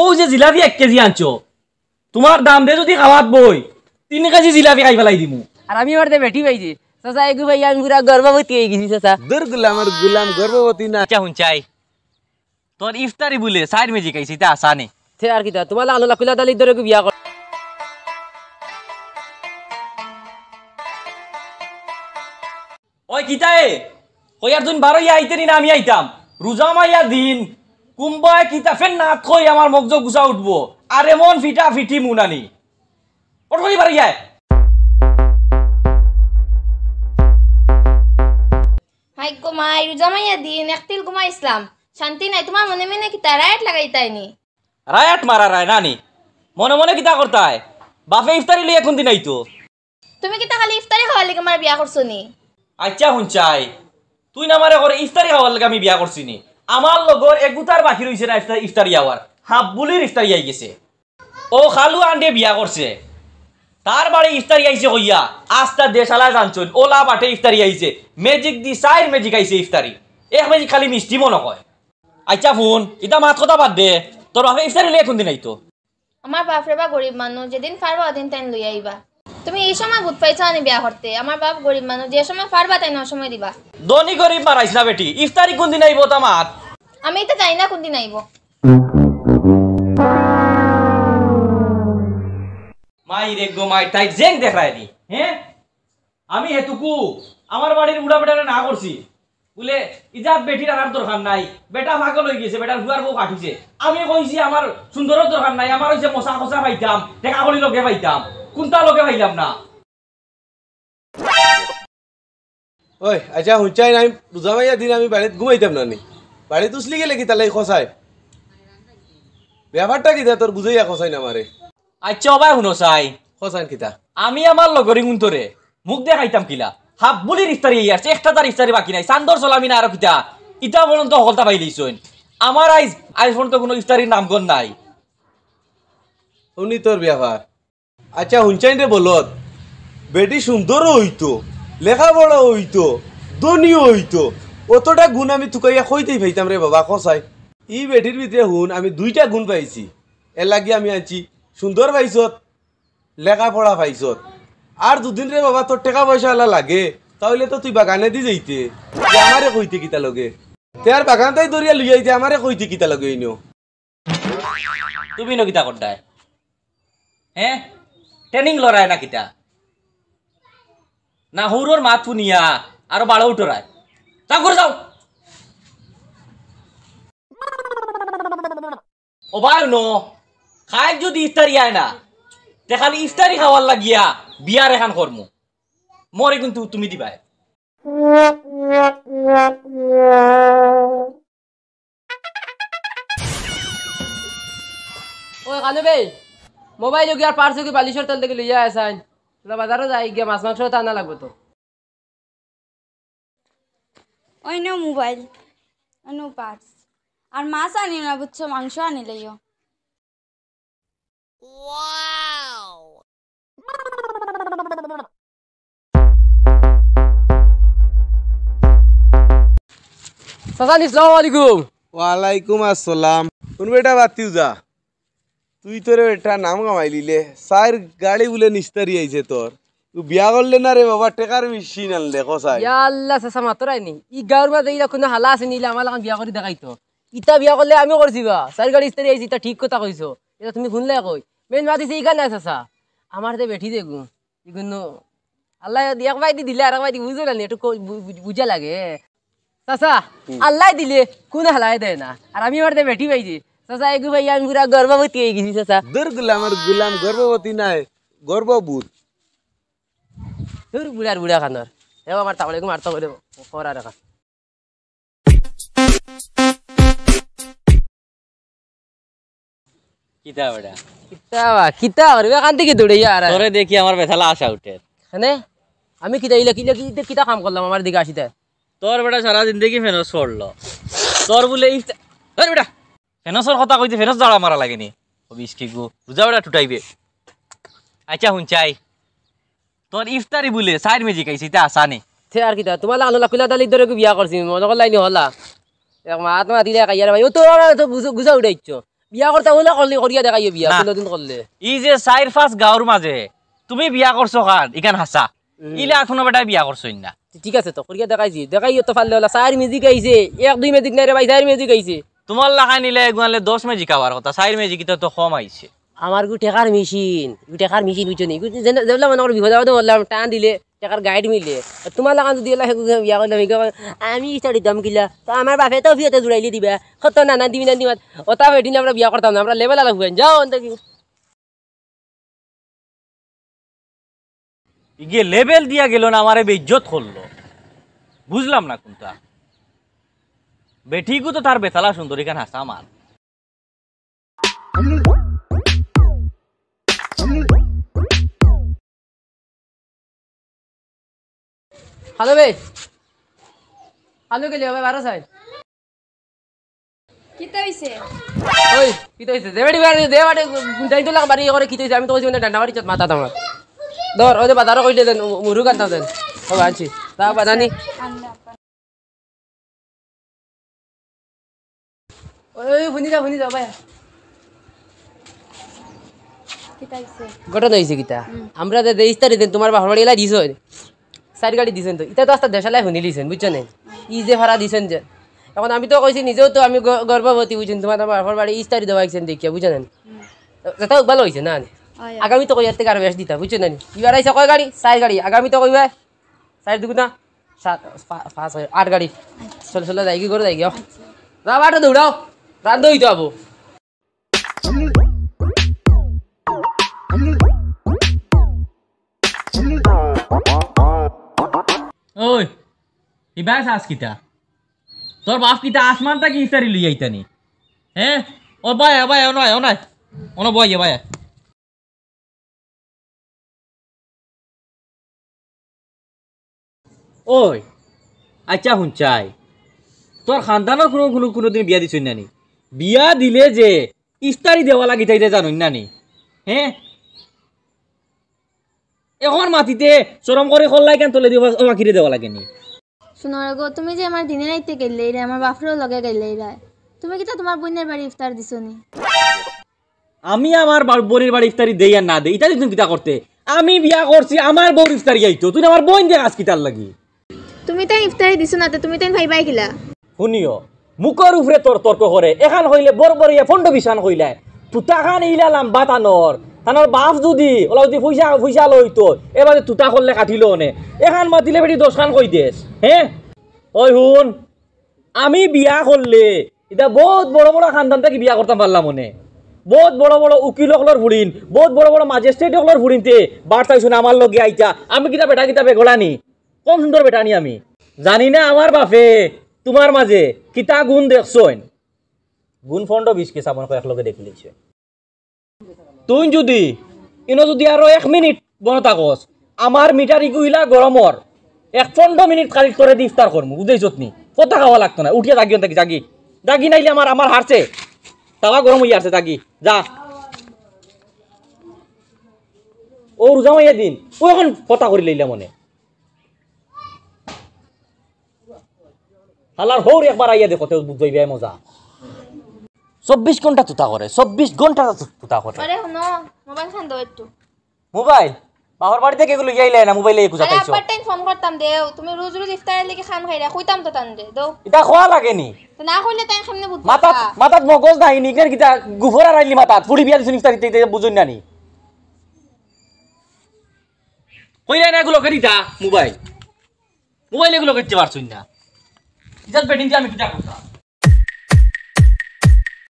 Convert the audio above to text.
ও যে জিলাপি এক কেজি আনছ তোমার দাম দে যদি খাওয়াত বই তিন কেজি জিলাপি খাই পেলাই দিমু আর আমি আমার বেটি পাইছি চাচা এগু ভাই আমি পুরা গর্ভবতী হয়ে গেছি চাচা দূর গুলাম আর গুলাম গর্ভবতী না চাহুন আচ্ছা, চাই তোর ইফতারি বলে সাইড মেজিক আইছি তা আসানে থে আর কি তোমার আনলা কুলা দালি দরে বিয়া কর ওই কিতায়ে কই আর দুন বারো আইতেনি না আমি আইতাম রোজা মাইয়া দিন কুম্বায় কিতাফের নাথ কই আমার মগজ গুছা উঠবো আর এমন ফিটা ফিটি মুনানি ওটাই পারি যায় হাই কুমাই রুজামাইয়া দিন একতিল কুমাই ইসলাম শান্তি নাই তোমার মনে মনে কিতা রায়ট লাগাই তাইনি রায়ট মারা রায় নানি মনে মনে কিতা করতাই বাপে ইফতারি লইয়া কোন দিন আইতো তুমি কিতা খালি ইফতারি খাওয়ার লাগে বিয়া করছো নি আচ্ছা হুন চাই তুই না মারে করে ইফতারি খাওয়ার লাগে আমি বিয়া করছি নি আমার লগর এগুতার বাকি রয়েছে না ইফতারি আওয়ার হাববুলির ইফতারি আই গেছে ও খালু আন্ডে বিয়া করছে তার বাড়ি ইফতারি আইছে হইয়া আস্তা দেশালা জানছন ওলা বাটে ইফতারি আইছে ম্যাজিক দি সাইর ম্যাজিক আইছে ইফতারি এক ম্যাজিক খালি মিষ্টি মনে কয় আচ্ছা ফোন ইটা মাত কথা বাদ দে তোর বাপে ইফতারি লিয়ে কোনদিন আইতো আমার বাপরে বা গরিব মানুষ যেদিন পারবা ওদিন তাইন লই আইবা তুমি এই সময় ভূত পাইছো আনি বিয়া করতে আমার বাপ গরিব মানুষ যে সময় পারবা তাই না সময় দিবা দনি গরিব মারাইছ না বেটি ইফতারি কোন দিন আইবো তোমার আমি তো জানি না কোন দিন আইবো মাই রে গো মাই তাই জেং দেখরাই দি হ্যাঁ আমি হেতুকু আমার বাড়ির বুড়া বেটারে না করছি বলে ইজাত বেটির আর দরকার নাই বেটা ভাগল হয়ে গেছে বেটার হুয়ার বউ কাটিছে আমি কইছি আমার সুন্দর দরকার নাই আমার হইছে মশা খসা পাইতাম দেখা বলি লগে পাইতাম কোনটা লগে ভাইলাম না ওই আচ্ছা হুঁচাই আমি রোজা মাইয়া দিন আমি বাড়িতে ঘুমাইতাম না নি বাড়িতে উসলি গেলে কি তাহলে খসায় ব্যাপারটা কিতা তোর বুঝাইয়া খসাই না মারে আচ্ছা অবাই শুনো চাই খসান কিতা আমি আমার লগরি গুন্তরে মুখ দেখাইতাম কিলা হাফ বুলি ইফতারি আসছে একটা তার ইফতারি বাকি নাই চান্দর চলামি না আরো কিতা ইটা পর্যন্ত হলতা পাইলিছইন আমার আইজ আইজ পর্যন্ত কোনো ইফতারির নামগণ নাই উনি তোর ব্যাপার আচ্ছা হুঁচাইন রে বলত বেটি সুন্দর হইতো লেখাপড়া হইতো ধনীও হইতো অতটা গুণ আমি থুকাইয়া খইতেই পাইতাম রে বাবা কসাই ই বেটির ভিতরে হুন আমি দুইটা গুণ পাইছি এর আমি আনছি সুন্দর পাইছত লেখাপড়া পাইছত আর দুদিন রে বাবা তোর টাকা পয়সা আলা লাগে তাহলে তো তুই বাগানে দি যাইতে আমারে কইতে কিতা লগে তে আর বাগান তাই দরিয়া লুই আইতে আমারে কইতে কিতা লগে ইনো তুমি নকিতা করদায় হ্যাঁ ট্রেনিং লড়ায় না কিতা না হুরোর মাত শুনিয়া আর বাড়ো উঠোরায় যাও করে যাও ও ভাই খায় যদি ইফতারি আয় না ইফতারি খাওয়ার লাগিয়া বিয়ার এখান কর্ম মরে কিন্তু তুমি দিবাই ওই মোবাইল গিয়ে আর পার্সো কি বালিশর তেল থেকে লইয়া আসাইন তোরা বাজারও যাই গিয়া মাছ মাংস তা না তো ওই নো মোবাইল নো পার্স আর মাছ আনি না বুঝছো মাংস আনি লইও সালাম আলাইকুম ওয়ালাইকুম আসসালাম কোন বেটা যা তুই তোরে এটা নাম কামাই লিলে সার গাড়ি বলে নিস্তারি আইছে তোর বিয়া করলে না রে বাবা টেকার মেশিন আনলে কসাই ইয়া আল্লাহ সাসা মাত্র আইনি ই গাঁর মা দেইলা কোনো হালা আছে নিলে আমার লাগান বিয়া করে দেখাইতো ইতা বিয়া করলে আমি করছি বা সার গাড়ি ইস্তারি আইছি ইতা ঠিক কথা কইছো এটা তুমি শুনলে কই মেন মা দিছে ইগা না সাসা আমার তে বেঠি দেখু ইগুনো আল্লাহ কবাই দি দিলে আর এক বাইদি বুঝো না একটু বুঝা লাগে সাসা আল্লাহ দিলে কোন হালায় দেয় না আর আমি আমার বেঠি পাইছি চাচা এগু ভাই আমি পুরা গর্ভবতী হয়ে গেছি চাচা দূর গুলাম আর গুলাম গর্ভবতী নাই গর্ভবুত দূর বুড়ার বুড়া খানোর এবার আমার তাহলে মারতে করে করা রাখা কিতা বড়া কিতা বা কিতা আর এখান থেকে দৌড়ে আর তোরে দেখি আমার বেথালা আশা উঠে খানে আমি কিতা ইলা কিলা কিতা কিতা কাম করলাম আমার দিকে আসিতে তোর বেটা সারা জিন্দগি ফেনস পড়লো তোর বলে তোর বেটা ফেনসর কথা কইতে ফেনস জাড়া মারা লাগেনি অবিস কি গো রোজা বেড়া টুটাইবে আচ্ছা হুন চাই তোর ইফতারি বলে সাইড মেজি খাইছি তা আসানে থে আর কি তা তোমার আনলা কুলা দালি দরে বিয়া করছি মনে করলাই নি হলা এক মা দিলে কাইয়ার ভাই ও তো গুজা উড়াইছো বিয়া করতে হলে করলি করিয়া দেখাই ইয়ে বিয়া কোনদিন করলে ই যে সাইর ফাস গাওর মাঝে তুমি বিয়া করছো কান ইখান হাসা ইলে এখনো বেটা বিয়া করছো না ঠিক আছে তো করিয়া দেখাইছি দেখাইও তো পারলে হলা সাইর মিউজিক আইছে এক দুই মেজিক নাই রে ভাই সাইর মিউজিক আইছে তোমার লাগাই নিলে গুণালে দশ মেজি খাবার কথা চার মেজি কিতা তো কম আইছে আমার গু টেকার মেশিন গু টেকার মেশিন বুঝছো নেই যেগুলা মানে আমার বিপদ আবাদ বললাম টান দিলে টেকার গাইড মিলে তোমার লাগান যদি বিয়া করলাম আমি ইচ্ছা দাম গিলা তো আমার বাপে তো বিয়েতে দিয়ে দিবা কত না না দিবি না দিবা ওটা বেটিন আমরা বিয়া করতাম না আমরা লেভেল আলাদা হুয়েন যাও অন্ত কি গিয়ে লেবেল দিয়া গেল না আমারে বেজ্জত করলো বুঝলাম না কোনটা বেঠিকু তো তার বেতালা সুন্দরী কেন হাসা আমার হ্যালো বে হ্যালো গেলি হবে বারো সাহেব কিতা মানে ধর যে বাজারও দেন মুরু দেন ও আনছি আচ্ছা। তা বাদানি ঘটনা হয়েছে কিতা আমরা দাদা ইস্তারি দেন তোমার বাহর বাড়ি এলাই দিছ সাইড গাড়ি দিছেন তো ইটা তো আস্তা দেশালাই শুনি লিছেন বুঝছো না ই যে ভাড়া দিছেন যে এখন আমি তো কইছি নিজেও তো আমি গর্ভবতী বুঝছেন তোমার বাহর বাড়ি ইস্তারি দেওয়া একছেন দেখিয়া বুঝছো না যেটা ভালো হয়েছে না আগামী তো কইয়ার থেকে আর বেশ দিতা বুঝছো না এবার আইসা কয় গাড়ি সাইড গাড়ি আগামী তো কইবা সাইড দুগুনা সাত পাঁচ আট গাড়ি আচ্ছা। চলে চলে যাই কি করে যাই গিয়ে রাও আটটা দৌড়াও রাত হইতে হবো ওই ইবাস আস কিতা তোর বাপ কিতা আসমানটা কি ইফতারি লই আইতানি হ্যাঁ ও ভাই ও নয় ও নয় ও বয় ভাই ওই আচ্ছা হুন চাই তোর খানদানের কোনো কোনো দিন বিয়া দিছ না নি বিয়া দিলে যে ইস্তারি দেওয়া লাগি তাইতে জানুন নানি হ্যাঁ এখন মাটিতে চরম করে খোল্লাই কেন তোলে দিব মাখিরে দেওয়া লাগেনি শোনার গো তুমি যে আমার দিনে রাইতে গেলে রে আমার বাপরেও লগে গেলে রে তুমি কি তো তোমার বোনের বাড়ি ইফতার দিছো নি আমি আমার বোনের বাড়ি ইফতারি দেই আর না দেই এটা তুমি কিটা করতে আমি বিয়া করছি আমার বউ ইফতারি আইতো তুই আমার বোন আজ কি তার লাগি তুমি তাই ইফতারি দিছো না তুমি তাই ভাই ভাই গিলা শুনিও মুখর উপরে তর তর্ক করে এখান হইলে বরবরিয়া ফন্ড বিশান হইলে তুতাখান ইলা লাম্বা তানর তানর বাপ যদি ওলা যদি ফুইসা পয়সা তো এবারে তুতা করলে কাটিল অনে এখান মাতিলে বেটি দশখান কই দিস হ্যাঁ ওই হুন আমি বিয়া করলে এটা বহুত বড় বড় খানদান থেকে বিয়া করতে পারলাম মনে বহুত বড় বড় উকিল অকলর ভুড়িন বহুত বড় বড় ম্যাজিস্ট্রেট অকলর ভুড়িনতে বার্তাই শুনে আমার লগে আইতা আমি কিতা বেটা কিতা বেগলানি কম সুন্দর বেটানি আমি জানি না আমার বাপে তোমার মাঝে কিতা গুণ দেখছইন গুণ ফন্ড বিষকে সাবন একলগে দেখি লিখছে তুই যদি ইনো যদি আরো এক মিনিট বনে থাকস আমার মিটার ইগুহিলা গরমর এক পনেরো মিনিট কালেক্ট করে দি ইফতার করবো বুঝেছ নি কোথা খাওয়া লাগতো না উঠিয়া জাগিও থাকি জাগি জাগি নাইলে আমার আমার হারছে তাওয়া গরম হইয়া আছে জাগি যা ও রোজা মাইয়া দিন ও এখন কথা করি লইলে মনে আল্লাহর হৌর একবার আইয়া দেখো তেও যাইবে মজা চব্বিশ ঘন্টা তুতা করে চব্বিশ ঘন্টা তুতা করে মোবাইল বাহর দাও একটু মোবাইল বাবার বাড়িতে কে গুলো ইয়াইলে না মোবাইলে কুজা পাইছো আরে টাইম ফোন করতাম দে তুমি রোজ রোজ ইফতারের লাগি খান খাইরা কইতাম তো তান দে দাও এটা খোয়া লাগে নি না কইলে তাই খামনে বুঝ মাতা মাতা মগজ নাই নি কেন কিটা গুফরা রাইলি মাতা পুরি বিয়া দিছিন ইফতারিতে বুঝুন না নি কইরা না এগুলো দা মোবাইল মোবাইল এগুলো করতে পারছুন না इधर बैठ दिया में क्या करता